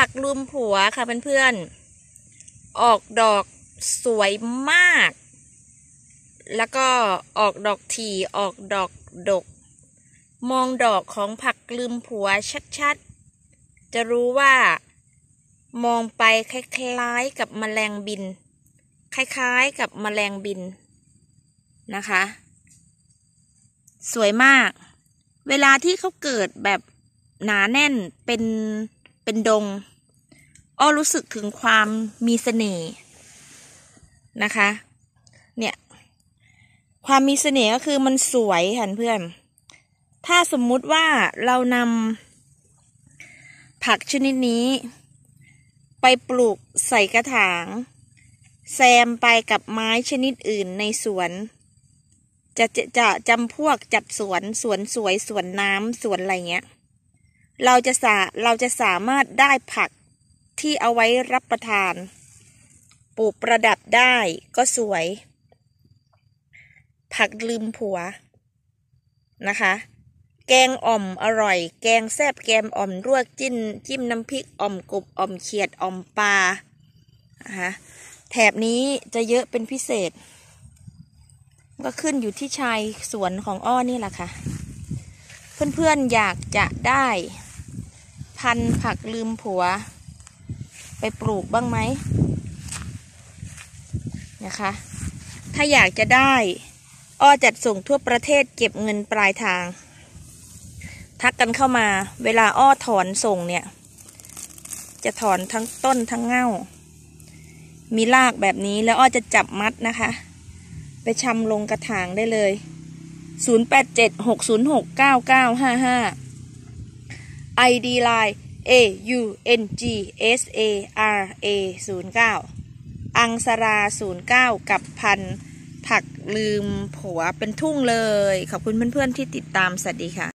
ผักลุมผัวค่ะเพื่อนๆ ออกดอกสวยมาก แล้วก็ออกดอกถี่ ออกดอกดก มองดอกของผักลืมผัวชัดๆ จะรู้ว่ามองไปคล้ายๆกับมแมลงบิน คล้ายๆกับมแมลงบินนะคะ สวยมาก เวลาที่เขาเกิดแบบหนาแน่นเป็น เป็น ดงอ้อรู้สึกถึงความมีเสน่ห์นะคะ เนี่ย ความมีเสน่ห์ก็คือมันสวยค่ะเพื่อน ถ้าสมมุติว่าเรานำผักชนิดนี้ ไปปลูกใส่กระถาง แซมไปกับไม้ชนิดอื่นในสวน จะจะจะจำพวกจัดสวนสวนสวยสวนน้ำสวนอะไรเงี้ย เราจะสาเราจะสามารถได้ผักที่เอาไว้รับประทาน ปลูกประดับได้ก็สวย ผักลืมผัว นะคะ แกงอ่อมอร่อย แกงแซบแกงอ่อมรวกจิ้น จิ้มน้ำพริก อ่อมกบอ่อมเขียด อ่อมปลา นะคะแถบนี้จะเยอะเป็นพิเศษ ก็ขึ้นอยู่ที่ชายสวนของอ้อนี่แหละค่ะ เพื่อนๆอยากจะได้ พันผักลืมผัวไปปลูกบ้างไหมนะคะ ถ้าอยากจะได้ อ้อจัดส่งทั่วประเทศเก็บเงินปลายทาง ทักกันเข้ามา เวลาอ้อถอนส่งเนี่ย จะถอนทั้งต้นทั้งเง่ามีรากแบบนี้แล้วอ้อจะจับมัดนะคะ ไปชำลงกระถางได้เลย 0 8 7 6 0 6 9 9 5 5 ID Line A U N G S A R A 09อังสรา 09กับพัน ผักลืมผัวเป็นทุ่งเลย ขอบคุณเพื่อนๆที่ติดตามสวัสดีค่ะ